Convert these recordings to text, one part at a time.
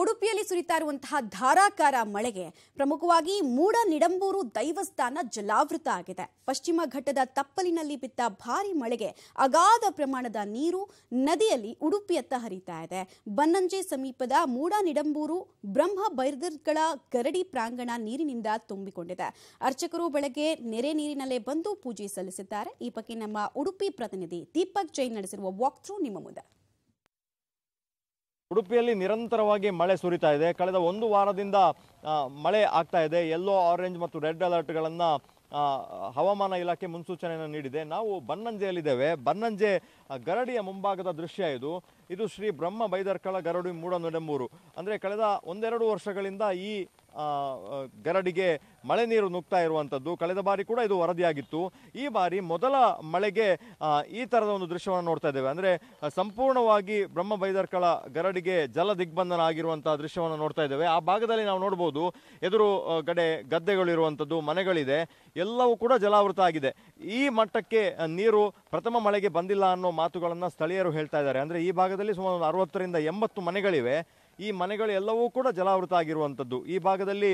ಉಡುಪಿಯಲ್ಲಿ ಸುರಿತಾ ಇರುವಂತಹ ಧಾರಾಕಾರ ಮಳೆಗೆ ಪ್ರಮುಖವಾಗಿ ಮೂಡ ನಿಡಂಬೂರು ದೈವಸ್ಥಾನ ಜಲಾವೃತ ಆಗಿದೆ ಪಶ್ಚಿಮ ಘಟ್ಟದ ತಪ್ಪಲಿನಲ್ಲಿ ಬಿದ್ದ ಭಾರಿ ಮಳೆಗೆ ಅಗಾಧ ಪ್ರಮಾಣದ ನೀರು ನದಿಯಲ್ಲಿ ಉಡುಪಿಯತ್ತ ಹರಿತಾ ಇದೆ ಬನ್ನಂಜೆ ಸಮೀಪದ ಮೂಡ ನಿಡಂಬೂರು ಬ್ರಹ್ಮ ಬೈರ್ಗರ್ಗಳ ಗರಡಿ ಪ್ರಾಂಗಣ ನೀರಿನಿಂದ ತುಂಬಿಕೊಂಡಿದೆ ಅರ್ಚಕರು ಬೆಳಗ್ಗೆ ನೆರೆ ನೀರಿನಲ್ಲೇ ಬಂದು ಪೂಜೆ ಸಲ್ಲಿಸಿದ್ದಾರೆ ಈ ಬಗ್ಗೆ ನಮ್ಮ ಉಡುಪಿ ಪ್ರತಿನಿಧಿ ದೀಪಕ್ ಜೈನ್ ನಡೆಸಿರುವ ವಾಕ್ ಥ್ರೂ ನಿಮ್ಮ ಮುಂದೆ ಉಡುಪಿಯಲ್ಲಿ ನಿರಂತರವಾಗಿ ಮಳೆ ಸುರಿತಾ ಇದೆ ಕಳೆದ ಒಂದು ವಾರದಿಂದ ಮಳೆ ಆಗ್ತಾ ಇದೆ ಯೆಲ್ಲೋ ಆರೆಂಜ್ ಮತ್ತು ರೆಡ್ ಅಲರ್ಟ್ಗಳನ್ನು ಹವಾಮಾನ ಇಲಾಖೆ ಮುನ್ಸೂಚನೆಯನ್ನು ನೀಡಿದೆ ನಾವು ಬನ್ನಂಜೆಯಲ್ಲಿದ್ದೇವೆ ಬನ್ನಂಜೆ ಗರಡಿಯ ಮುಂಭಾಗದ ದೃಶ್ಯ ಇದು ಇದು ಶ್ರೀ ಬ್ರಹ್ಮ ಬೈದರ್ಕಳ ಗರಡಿ ಮೂಡನೊಡೆಂಬೂರು ಅಂದರೆ ಕಳೆದ ಒಂದೆರಡು ವರ್ಷಗಳಿಂದ ಈ ಗರಡಿಗೆ ಮಳೆ ನೀರು ನುಗ್ತಾ ಇರುವಂಥದ್ದು ಕಳೆದ ಬಾರಿ ಕೂಡ ಇದು ವರದಿಯಾಗಿತ್ತು ಈ ಬಾರಿ ಮೊದಲ ಮಳೆಗೆ ಈ ಥರದ ಒಂದು ದೃಶ್ಯವನ್ನು ನೋಡ್ತಾ ಇದ್ದೇವೆ ಅಂದರೆ ಸಂಪೂರ್ಣವಾಗಿ ಬ್ರಹ್ಮ ಬೈದರ್ಕಳ ಗರಡಿಗೆ ಜಲ ದಿಗ್ಬಂಧನ ಆಗಿರುವಂಥ ದೃಶ್ಯವನ್ನು ನೋಡ್ತಾ ಇದ್ದೇವೆ ಆ ಭಾಗದಲ್ಲಿ ನಾವು ನೋಡ್ಬೋದು ಎದುರು ಗದ್ದೆಗಳು ಗದ್ದೆಗಳಿರುವಂಥದ್ದು ಮನೆಗಳಿದೆ ಎಲ್ಲವೂ ಕೂಡ ಜಲಾವೃತ ಆಗಿದೆ ಈ ಮಟ್ಟಕ್ಕೆ ನೀರು ಪ್ರಥಮ ಮಳೆಗೆ ಬಂದಿಲ್ಲ ಅನ್ನೋ ಮಾತುಗಳನ್ನು ಸ್ಥಳೀಯರು ಹೇಳ್ತಾ ಇದ್ದಾರೆ ಅಂದರೆ ಈ ಭಾಗದಲ್ಲಿ ಸುಮಾರು ಒಂದು ಅರವತ್ತರಿಂದ ಎಂಬತ್ತು ಮನೆಗಳಿವೆ ಈ ಮನೆಗಳು ಎಲ್ಲವೂ ಕೂಡ ಜಲಾವೃತ ಆಗಿರುವಂಥದ್ದು ಈ ಭಾಗದಲ್ಲಿ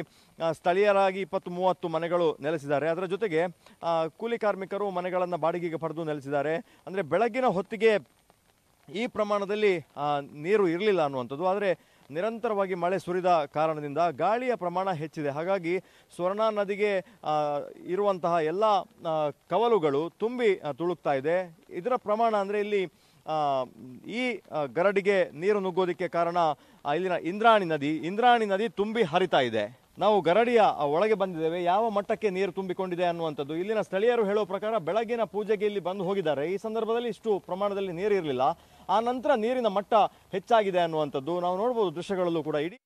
ಸ್ಥಳೀಯರಾಗಿ ಇಪ್ಪತ್ತು ಮೂವತ್ತು ಮನೆಗಳು ನೆಲೆಸಿದ್ದಾರೆ ಅದರ ಜೊತೆಗೆ ಕೂಲಿ ಕಾರ್ಮಿಕರು ಮನೆಗಳನ್ನು ಬಾಡಿಗೆಗೆ ಪಡೆದು ನೆಲೆಸಿದ್ದಾರೆ ಅಂದರೆ ಬೆಳಗ್ಗಿನ ಹೊತ್ತಿಗೆ ಈ ಪ್ರಮಾಣದಲ್ಲಿ ನೀರು ಇರಲಿಲ್ಲ ಅನ್ನುವಂಥದ್ದು ಆದರೆ ನಿರಂತರವಾಗಿ ಮಳೆ ಸುರಿದ ಕಾರಣದಿಂದ ಗಾಳಿಯ ಪ್ರಮಾಣ ಹೆಚ್ಚಿದೆ ಹಾಗಾಗಿ ಸ್ವರ್ಣ ನದಿಗೆ ಇರುವಂತಹ ಎಲ್ಲ ಕವಲುಗಳು ತುಂಬಿ ತುಳುಕ್ತಾ ಇದೆ ಇದರ ಪ್ರಮಾಣ ಅಂದರೆ ಇಲ್ಲಿ ಈ ಗರಡಿಗೆ ನೀರು ನುಗ್ಗೋದಕ್ಕೆ ಕಾರಣ ಇಲ್ಲಿನ ಇಂದ್ರಾಣಿ ನದಿ ಇಂದ್ರಾಣಿ ನದಿ ತುಂಬಿ ಹರಿತಾ ಇದೆ ನಾವು ಗರಡಿಯ ಒಳಗೆ ಬಂದಿದ್ದೇವೆ ಯಾವ ಮಟ್ಟಕ್ಕೆ ನೀರು ತುಂಬಿಕೊಂಡಿದೆ ಅನ್ನುವಂಥದ್ದು ಇಲ್ಲಿನ ಸ್ಥಳೀಯರು ಹೇಳೋ ಪ್ರಕಾರ ಬೆಳಗಿನ ಪೂಜೆಗೆ ಇಲ್ಲಿ ಬಂದು ಹೋಗಿದ್ದಾರೆ ಈ ಸಂದರ್ಭದಲ್ಲಿ ಇಷ್ಟು ಪ್ರಮಾಣದಲ್ಲಿ ನೀರು ಇರಲಿಲ್ಲ ಆ ನಂತರ ನೀರಿನ ಮಟ್ಟ ಹೆಚ್ಚಾಗಿದೆ ಅನ್ನುವಂಥದ್ದು ನಾವು ನೋಡ್ಬೋದು ದೃಶ್ಯಗಳಲ್ಲೂ ಕೂಡ ಇಡೀ